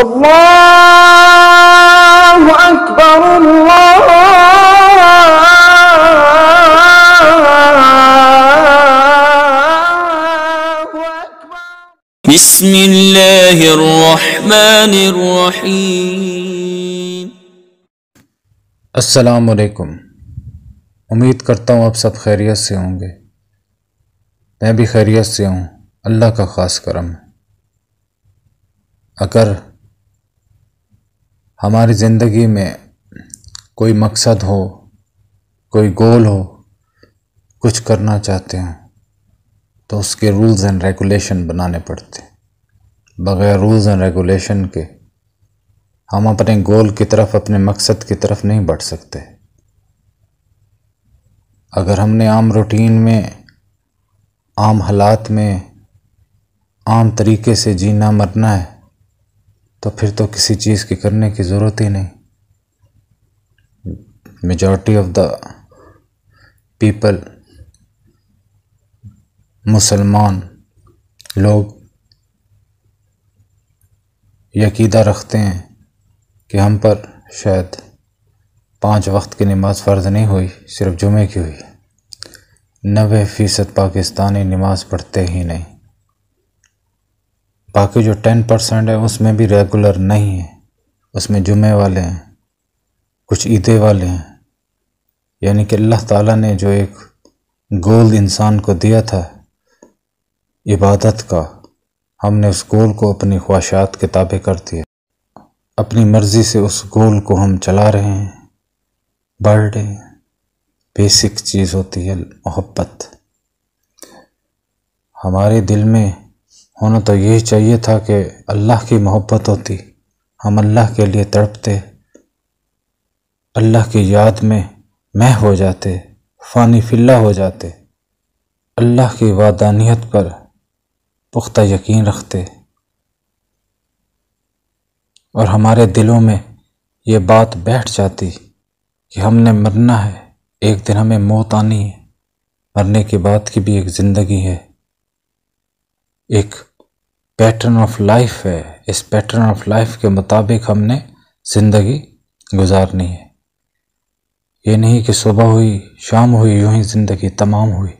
الله أكبر الله أكبر بسم الله الرحمن الرحيم अस्सलाम वालेकुम उम्मीद करता हूँ आप सब खैरियत से होंगे मैं भी खैरियत से हूँ अल्लाह का ख़ास करम है अगर हमारी ज़िंदगी में कोई मकसद हो कोई गोल हो कुछ करना चाहते हैं तो उसके रूल्स एंड रेगुलेशन बनाने पड़ते हैं बगैर रूल्स एंड रेगुलेशन के हम अपने गोल की तरफ अपने मकसद की तरफ नहीं बढ़ सकते अगर हमने आम रूटीन में आम हालात में आम तरीके से जीना मरना है तो फिर तो किसी चीज़ की करने की ज़रूरत ही नहीं मेजॉरिटी ऑफ द पीपल मुसलमान लोग यकीदा रखते हैं कि हम पर शायद पाँच वक्त की नमाज़ फ़र्ज़ नहीं हुई सिर्फ जुमे की हुई नबे फ़ीसद पाकिस्तानी नमाज़ पढ़ते ही नहीं बाकी जो टेन परसेंट है उसमें भी रेगुलर नहीं है उसमें जुमे वाले हैं कुछ ईदे वाले हैं यानी कि अल्लाह ताला ने जो एक गोल इंसान को दिया था इबादत का हमने उस गोल को अपनी ख्वाहिशात के ताबे कर दिया अपनी मर्ज़ी से उस गोल को हम चला रहे हैं बर्थडे बेसिक चीज़ होती है मोहब्बत हमारे दिल में होना तो यही चाहिए था कि अल्लाह की मोहब्बत होती हम अल्लाह के लिए तड़पते अल्लाह की याद में मह हो जाते फ़ानी फिल्ला हो जाते अल्लाह की वादानियत पर पुख्ता यकीन रखते और हमारे दिलों में ये बात बैठ जाती कि हमने मरना है एक दिन हमें मौत आनी है मरने के बाद की भी एक ज़िंदगी है एक पैटर्न ऑफ लाइफ है इस पैटर्न ऑफ लाइफ के मुताबिक हमने ज़िंदगी गुजारनी है ये नहीं कि सुबह हुई शाम हुई यूं ही ज़िंदगी तमाम हुई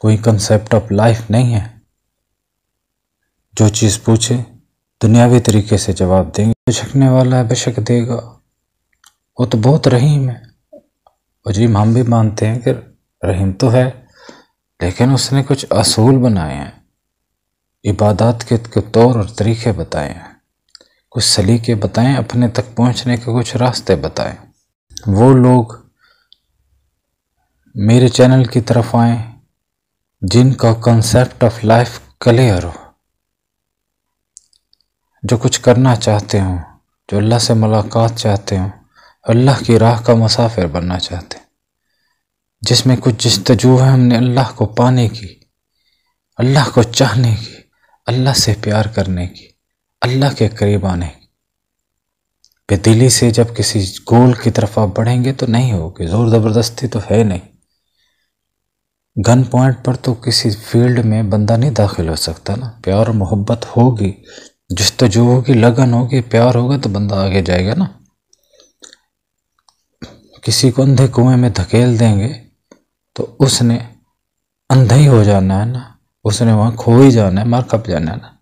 कोई कंसेप्ट ऑफ लाइफ नहीं है जो चीज़ पूछे दुनियावी तरीके से जवाब देंगे बेशकने वाला है बेशक देगा वो तो बहुत रहीम है अजीम हम भी मानते हैं कि रहीम तो है लेकिन उसने कुछ असूल बनाए हैं इबादत के, तौर और तरीक़े बताएँ कुछ सलीके बताएं अपने तक पहुंचने के कुछ रास्ते बताएं वो लोग मेरे चैनल की तरफ आएं जिनका कंसेप्ट ऑफ लाइफ क्लियर हो जो कुछ करना चाहते हों जो अल्लाह से मुलाकात चाहते हों अल्लाह की राह का मुसाफिर बनना चाहते हैं जिसमें कुछ जस्तजू है हमने अल्लाह को पाने की अल्लाह को चाहने की अल्लाह से प्यार करने की अल्लाह के करीब आने की बेदिली से जब किसी गोल की तरफ आप बढ़ेंगे तो नहीं होगी ज़ोर ज़बरदस्ती तो है नहीं गन पॉइंट पर तो किसी फील्ड में बंदा नहीं दाखिल हो सकता ना प्यार और मोहब्बत होगी जिस तो जो होगी लगन होगी प्यार होगा तो बंदा आगे जाएगा ना किसी को अंधे कुएं में धकेल देंगे तो उसने अंधा ही हो जाना है ना उसने वहाँ खो ही जाना है मार खप जाना है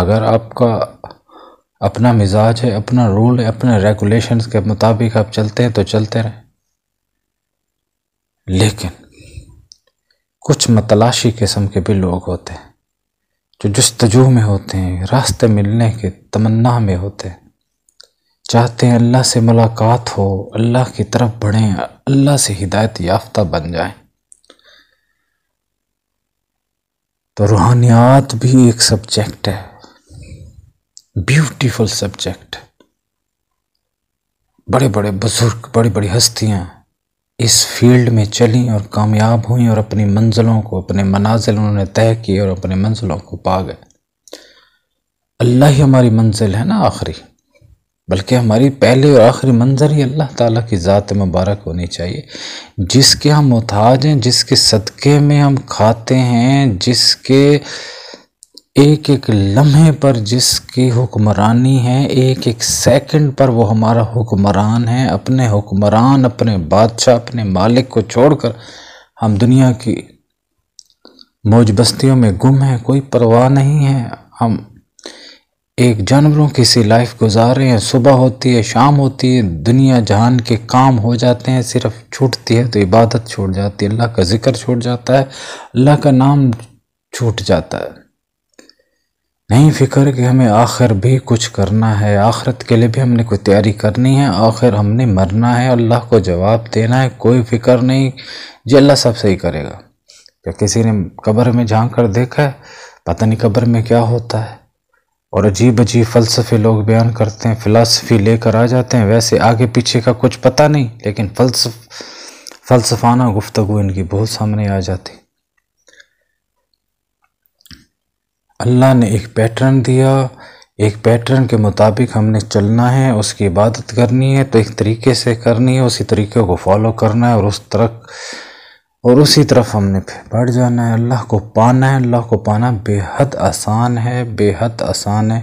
अगर आपका अपना मिजाज है अपना रूल है अपने रेगुलेशंस के मुताबिक आप चलते हैं तो चलते रहें लेकिन कुछ मतलाशी किस्म के भी लोग होते हैं जो जस्तजू में होते हैं रास्ते मिलने के तमन्ना में होते हैं चाहते हैं अल्लाह से मुलाकात हो अल्लाह की तरफ बढ़ें अल्लाह से हिदायत याफ्ता बन जाएं तो रूहानियात भी एक सब्जेक्ट है ब्यूटीफुल सब्जेक्ट बड़े बड़े बुजुर्ग बड़ी बड़ी हस्तियाँ इस फील्ड में चली और कामयाब हुई और अपनी मंजिलों को अपने मनाजिल उन्होंने तय किए और अपने मंजिलों को पा गए अल्लाह ही हमारी मंजिल है ना आखिरी बल्कि हमारी पहले और आखिरी मंजर ही अल्लाह ताला की ज़ात मुबारक होनी चाहिए जिसके हम मोहताज हैं जिसके सदक़े में हम खाते हैं जिसके एक एक लम्हे पर जिसकी हुक्मरानी है एक एक सेकंड पर वो हमारा हुक्मरान है अपने हुक्मरान अपने बादशाह अपने मालिक को छोड़कर हम दुनिया की मौज बस्तियों में गुम हैं कोई परवाह नहीं है हम एक जानवरों की सी लाइफ गुजार रहे हैं सुबह होती है शाम होती है दुनिया जहान के काम हो जाते हैं सिर्फ छूटती है तो इबादत छूट जाती है अल्लाह का जिक्र छूट जाता है अल्लाह का नाम छूट जाता है नहीं फिक्र कि हमें आखिर भी कुछ करना है आखिरत के लिए भी हमने कोई तैयारी करनी है आखिर हमने मरना है अल्लाह को जवाब देना है कोई फिक्र नहीं जी अल्लाह सब सही करेगा क्या किसी ने कब्र में झांक कर देखा है पता नहीं कब्र में क्या होता है और अजीब अजीब फ़लसफ़े लोग बयान करते हैं फ़िलासफ़ी लेकर आ जाते हैं वैसे आगे पीछे का कुछ पता नहीं लेकिन फलसफ फलसफाना गुफ्तु इनकी बहुत सामने आ जाती अल्लाह ने एक पैटर्न दिया एक पैटर्न के मुताबिक हमने चलना है उसकी इबादत करनी है तो एक तरीके से करनी है उसी तरीके को फॉलो करना है और उस तरह और उसी तरफ हमने फिर बढ़ जाना है अल्लाह को पाना है अल्लाह को पाना बेहद आसान है बेहद आसान है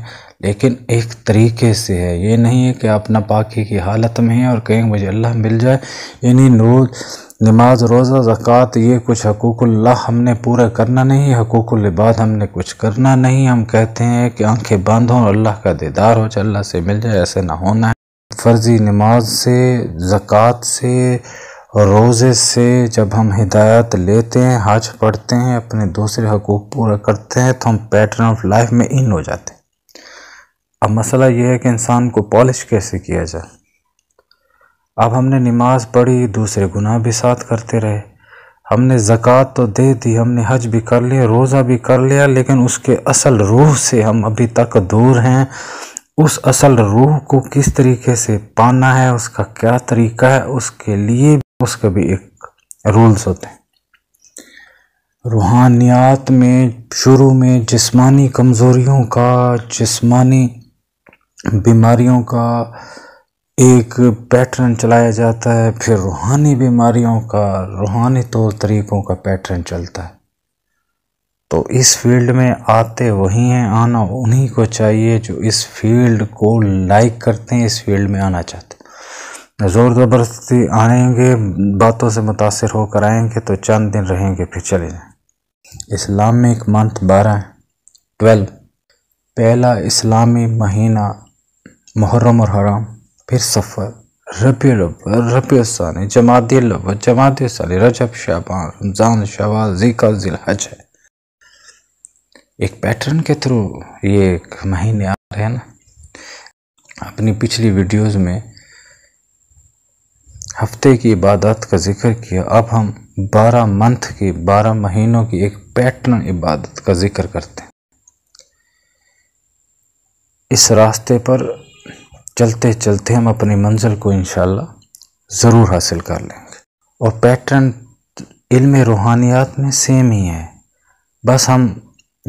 लेकिन एक तरीके से है ये नहीं है कि आप नापाकी की हालत में हैं और कहीं मुझे अल्लाह मिल जाए यानी रोज़ नमाज रोज़ा ज़क़़त ये कुछ हक़ूक़ल्ला हमने पूरा करना नहीं लिबाद हमने कुछ करना नहीं हम कहते हैं कि आंखें बंद हों अल्लाह का दीदार हो चाहे अल्लाह से मिल जाए ऐसे ना होना है फ़र्ज़ी नमाज से ज़क़़त से रोज़े से जब हम हिदायत लेते हैं हज पढ़ते हैं अपने दूसरे हकूक़ पूरा करते हैं तो हम पैटर्न ऑफ लाइफ में इन हो जाते हैं अब मसला यह है कि इंसान को पॉलिश कैसे किया जाए अब हमने नमाज पढ़ी दूसरे गुनाह भी साथ करते रहे हमने ज़क़़त तो दे दी हमने हज भी कर लिया रोज़ा भी कर लिया लेकिन उसके असल रूह से हम अभी तक दूर हैं उस असल रूह को किस तरीके से पाना है उसका क्या तरीका है उसके लिए उसके भी एक रूल्स होते हैं रूहानियात में शुरू में जिस्मानी कमज़ोरियों का जिस्मानी बीमारियों का एक पैटर्न चलाया जाता है फिर रूहानी बीमारियों का रूहानी तौर तरीक़ों का पैटर्न चलता है तो इस फील्ड में आते वही हैं आना उन्हीं को चाहिए जो इस फील्ड को लाइक करते हैं इस फील्ड में आना चाहते हैं ज़ोर ज़बरदस्ती आएंगे बातों से मुतासर होकर आएंगे तो चंद दिन रहेंगे फिर चले जाएँ इस्लाम में एक मंथ बारह ट्वेल्व पहला इस्लामी महीना मुहर्रम और हराम फिर सफ़र रबी रबी सानी जमाती लब जमाती रजब शाबान रमज़ान शवाल जीका हज है एक पैटर्न के थ्रू ये महीने आ रहे हैं ना अपनी पिछली वीडियोज़ में हफ्ते की इबादत का जिक्र किया अब हम बारह मंथ की बारह महीनों की एक पैटर्न इबादत का जिक्र करते हैं इस रास्ते पर चलते चलते हम अपनी मंजिल को इन ज़रूर हासिल कर लेंगे और पैटर्न इल्म रूहानियात में सेम ही है बस हम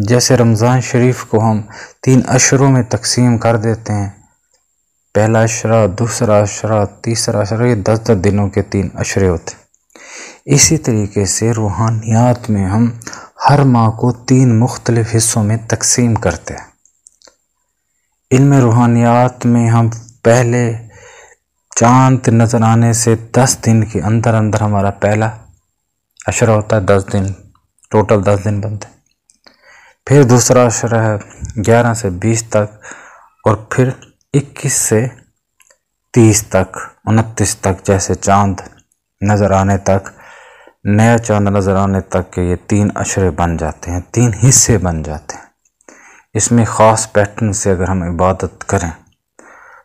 जैसे रमज़ान शरीफ को हम तीन अशरों में तकसीम कर देते हैं पहला अशरा दूसरा अशरा तीसरा अशरा ये दस दस दिनों के तीन अशरे होते इसी तरीके से रूहानियात में हम हर माह को तीन मुख्तलिफ़ हिस्सों में तकसीम करते हैं इनमें रूहानियात में हम पहले चांद नज़र आने से दस दिन के अंदर अंदर हमारा पहला अशरा होता है दस दिन टोटल दस दिन बनते फिर दूसरा अशरा है ग्यारह से बीस तक और फिर 21 से 30 तक उनतीस तक जैसे चांद नज़र आने तक नया चांद नज़र आने तक के ये तीन अशरे बन जाते हैं तीन हिस्से बन जाते हैं इसमें ख़ास पैटर्न से अगर हम इबादत करें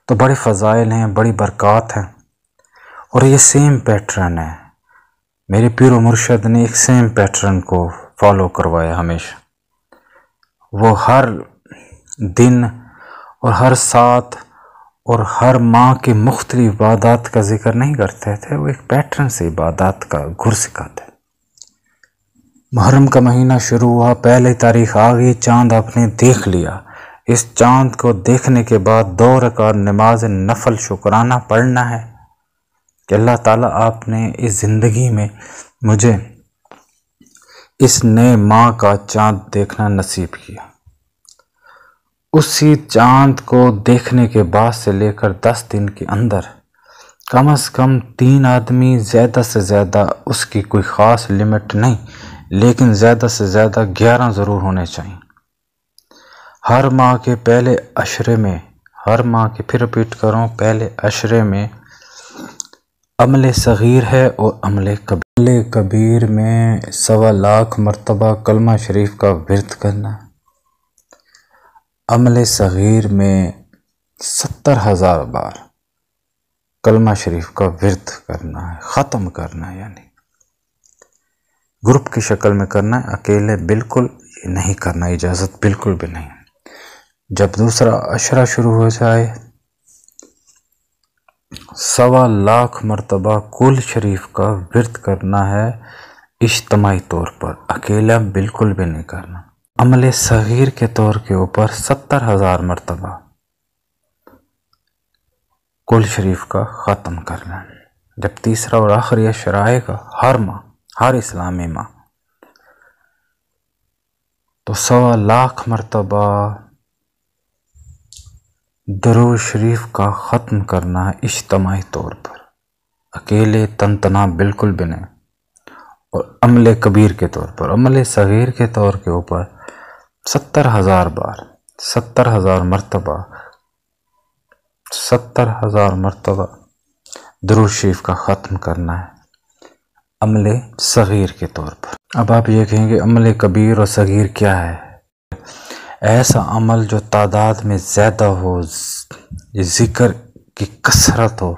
तो बड़े फ़जाइल हैं बड़ी बरक़ात हैं और ये सेम पैटर्न है मेरे पीर मुर्शद ने एक सेम पैटर्न को फॉलो करवाया हमेशा वो हर दिन और हर साथ और हर माह के मुख्तलि इबादत का जिक्र नहीं करते थे वो एक पैटर्न से इबादत का घुर सिखाते मुहर्रम का महीना शुरू हुआ पहले तारीख आ गई चांद आपने देख लिया इस चांद को देखने के बाद दो रकात नमाज नफल शुक्राना पढ़ना है कि अल्लाह ताला आपने इस ज़िंदगी में मुझे इस नए माँ का चांद देखना नसीब किया उसी चांद को देखने के बाद से लेकर दस दिन के अंदर कम से कम तीन आदमी ज़्यादा से ज़्यादा उसकी कोई ख़ास लिमिट नहीं लेकिन ज़्यादा से ज़्यादा ग्यारह ज़रूर होने चाहिए हर माह के पहले अशरे में हर माह के फिर रिपीट करो पहले अशरे में अमल सग़ीर है और अमल कबीर कबीर में सवा लाख मरतबा कलमा शरीफ का वर्त करना अमल सग़ीर में सत्तर हज़ार बार कलमा शरीफ का विरत करना है ख़त्म करना है यानी ग्रुप की शक्ल में करना है अकेले बिल्कुल ये नहीं करना इजाज़त बिल्कुल भी नहीं जब दूसरा अशरा शुरू हो जाए सवा लाख मरतबा कुल शरीफ का विरत करना है इज्तमाही तौर पर अकेला बिल्कुल भी नहीं करना अमले सग़ीर के तौर के ऊपर सत्तर हज़ार मरतबा कुल शरीफ का ख़त्म करना जब तीसरा और आखिरी शराय का हर माह हर इस्लामी माह तो सवा लाख मरतबा दरो शरीफ का ख़त्म करना इज्तमाही तौर पर अकेले तन तना बिल्कुल बिने और अमल कबीर के तौर पर अमल सग़ीर के तौर के ऊपर सत्तर हज़ार बार सत्तर हज़ार मरतबा सत्तर हज़ार मरतबा दरुद शरीफ का ख़त्म करना है अमल सग़ीर के तौर पर अब आप ये कहेंगे अमल कबीर और सग़ीर क्या है ऐसा अमल जो तादाद में ज़्यादा हो ज़िक्र की कसरत हो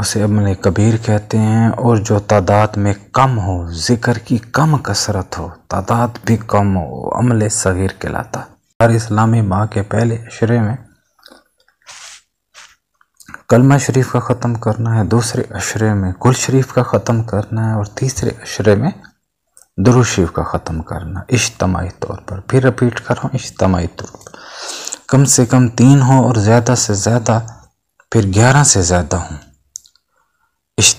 उसे अमन कबीर कहते हैं और जो तादाद में कम हो ज़िक्र की कम कसरत हो तादाद भी कम हो अमल सग़ीर कहलाता हर इस्लामी माँ के पहले अशरे में कलमा शरीफ का ख़त्म करना है दूसरे अशरे में कुल शरीफ का ख़त्म करना है और तीसरे अशरे में दुरुशरीफ़ शरीफ का ख़त्म करना इज्तमाही तौर पर फिर रिपीट कर रहा हूँ इज्तमाही तौर पर कम से कम तीन हो और ज़्यादा से ज़्यादा फिर ग्यारह से ज़्यादा हों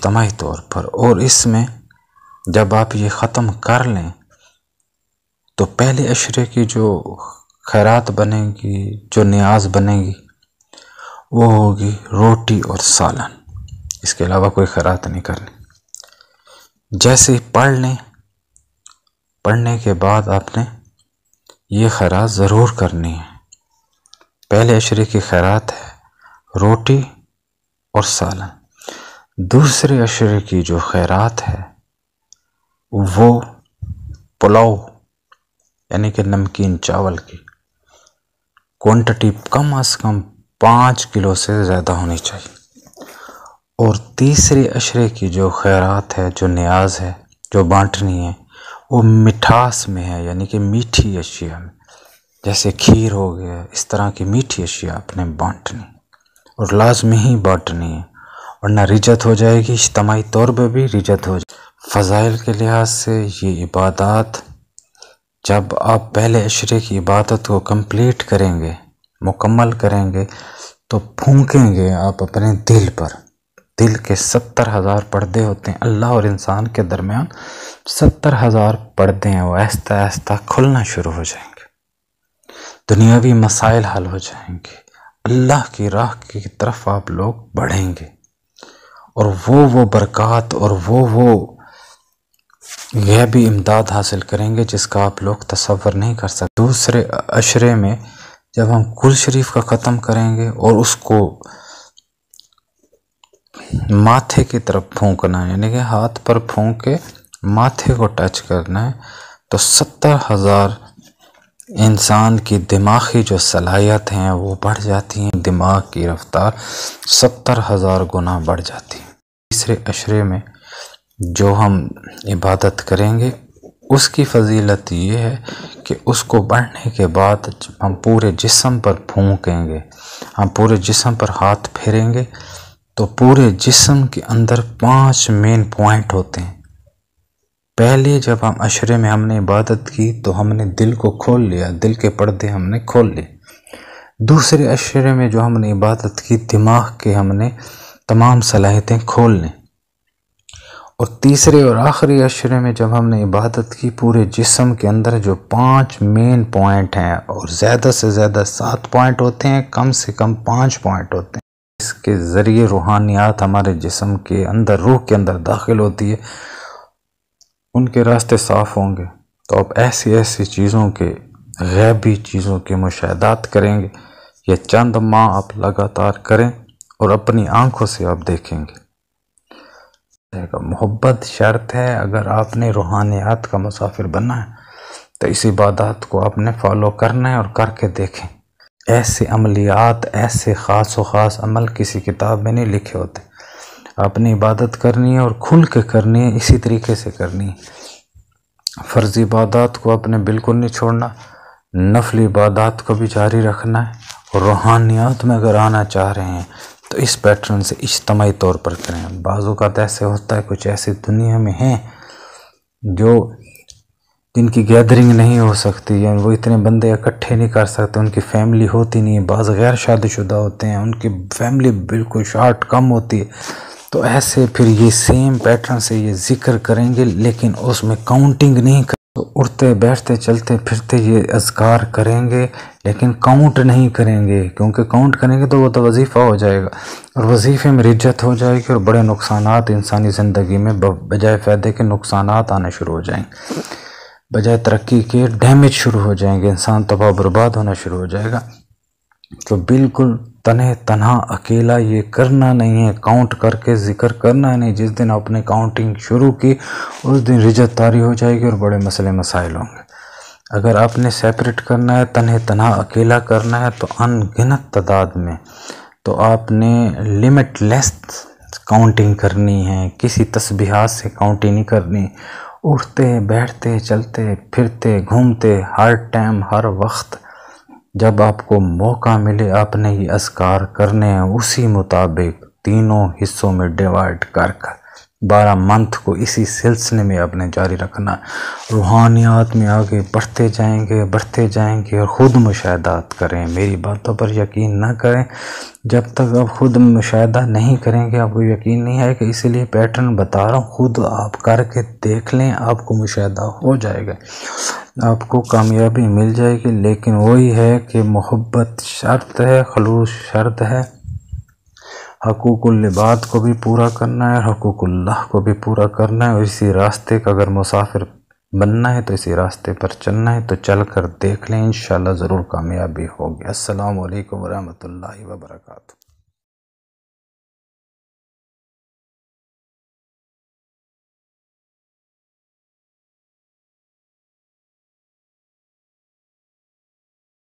मुजतमाही तौर पर और इसमें जब आप ये ख़त्म कर लें तो पहले अशरे की जो खैरात बनेगी जो न्याज बनेगी वो होगी रोटी और सालन इसके अलावा कोई खैरात नहीं करनी जैसे ही पढ़ लें पढ़ने के बाद आपने ये खैरात ज़रूर करनी है पहले अशरे की खैरात है रोटी और सालन दूसरे अशरे की जो खैरात है वो पुलाव यानी कि नमकीन चावल की क्वांटिटी कम से कम पाँच किलो से ज़्यादा होनी चाहिए और तीसरे अशरे की जो खैरात है जो न्याज है जो बांटनी है वो मिठास में है यानी कि मीठी अशिया में जैसे खीर हो गया इस तरह की मीठी अशिया अपने बांटनी और लाजमी ही बांटनी है वरना रिजत हो जाएगी इज्तमी तौर पर भी रिजत हो जाए फ़ज़ाइल के लिहाज से ये इबादत जब आप पहले अशरे की इबादत को कम्प्लीट करेंगे मुकम्मल करेंगे तो फूकेंगे आप अपने दिल पर दिल के सत्तर हज़ार पर्दे होते हैं अल्लाह और इंसान के दरमियान सत्तर हज़ार पर्दे हैं वो ऐसा आहिस्ता खुलना शुरू हो जाएंगे दुनियावी मसाइल हल हो जाएंगे अल्लाह की राह की तरफ आप लोग बढ़ेंगे और वो वो बरक़ात और वो वो यह भी इमदाद हासिल करेंगे जिसका आप लोग तस्वर नहीं कर सकते दूसरे अशरे में जब हम कुल शरीफ का ख़त्म करेंगे और उसको माथे की तरफ फूंकना है यानी कि हाथ पर फूंक के माथे को टच करना है तो सत्तर हज़ार इंसान की दिमागी जो सलाहियत हैं वो बढ़ जाती हैं दिमाग की रफ्तार सत्तर हज़ार गुना बढ़ जाती है तीसरे अशरे में जो हम इबादत करेंगे उसकी फजीलत ये है कि उसको बढ़ने के बाद हम पूरे जिसम पर फूकेंगे हम पूरे जिसम पर हाथ फेरेंगे तो पूरे जिसम के अंदर पांच मेन पॉइंट होते हैं पहले जब हम अशरे में हमने इबादत की तो हमने दिल को खोल लिया दिल के पर्दे हमने खोल लिए दूसरे अशरे में जो हमने इबादत की दिमाग के हमने तमाम सलाहियतें खोल लें और तीसरे और आखिरी अशरे में जब हमने इबादत की पूरे जिसम के अंदर जो पांच मेन पॉइंट हैं और ज़्यादा से ज़्यादा सात पॉइंट होते हैं कम से कम पांच पॉइंट होते हैं इसके ज़रिए रूहानियात हमारे जिसम के अंदर रूह के अंदर दाखिल होती है उनके रास्ते साफ़ होंगे तो आप ऐसी ऐसी चीज़ों के गैबी चीज़ों के मुशाहदात करेंगे या चंद माह आप लगातार करें और अपनी आंखों से आप देखेंगे मोहब्बत शर्त है अगर आपने रूहानियात का मुसाफिर बनना है तो इसी इबादत को आपने फॉलो करना है और करके देखें ऐसे अमलियात ऐसे ख़ास व ख़ास अमल किसी किताब में नहीं लिखे होते आपने इबादत करनी है और खुल के करनी है इसी तरीके से करनी है फर्जी इबादत को आपने बिल्कुल नहीं छोड़ना नफली इबादत को भी जारी रखना है और रूहानियात में अगर आना चाह रहे हैं तो इस पैटर्न से इज्तमाही तौर पर करें बाज़ू का तो ऐसे होता है कुछ ऐसी दुनिया में हैं जो जिनकी गैदरिंग नहीं हो सकती यानी वो इतने बंदे इकट्ठे नहीं कर सकते उनकी फैमिली होती नहीं है बाज़ गैर शादीशुदा होते हैं उनकी फैमिली बिल्कुल शार्ट कम होती है तो ऐसे फिर ये सेम पैटर्न से ये जिक्र करेंगे लेकिन उसमें काउंटिंग नहीं कर तो उठते बैठते चलते फिरते ये अजकार करेंगे लेकिन काउंट नहीं करेंगे क्योंकि काउंट करेंगे तो वो तो वजीफ़ा हो जाएगा और वजीफ़े में रिज्जत हो जाएगी और बड़े नुकसान इंसानी ज़िंदगी में बजाय फ़ायदे के नुकसान आने शुरू हो जाएंगे बजाय तरक्की के डैमेज शुरू हो जाएंगे इंसान तबाह बर्बाद होना शुरू हो जाएगा तो बिल्कुल तने तनहा अकेला ये करना नहीं है काउंट करके ज़िक्र करना है नहीं जिस दिन आपने काउंटिंग शुरू की उस दिन रिजत तारी हो जाएगी और बड़े मसले मसाइल होंगे अगर आपने सेपरेट करना है तनहे तनहा अकेला करना है तो अनगिनत तादाद में तो आपने लिमिटलेस काउंटिंग करनी है किसी तस्बीहात से काउंटिंग नहीं करनी उठते बैठते चलते फिरते घूमते हर टाइम हर वक्त जब आपको मौका मिले आपने ये असकार करने हैं उसी मुताबिक तीनों हिस्सों में डिवाइड कर कर बारह मंथ को इसी सिलसिले में आपने जारी रखना रूहानियात में आगे बढ़ते जाएंगे बढ़ते जाएंगे और ख़ुद मुशाहदात करें मेरी बातों पर यकीन ना करें जब तक आप ख़ुद मुशाह नहीं करेंगे आपको यकीन नहीं आएगा इसीलिए पैटर्न बता रहा हूँ ख़ुद आप करके देख लें आपको मुशाह हो जाएगा आपको कामयाबी मिल जाएगी लेकिन वही है कि मोहब्बत शर्त है खलूस शर्त है हकूक़ुल्लिबाद को भी पूरा करना है हकूक़ुल्लाह को भी पूरा करना है और इसी रास्ते का अगर मुसाफिर बनना है तो इसी रास्ते पर चलना है तो चल कर देख लें इन ज़रूर कामयाबी होगी असलकम वरहमल वर्का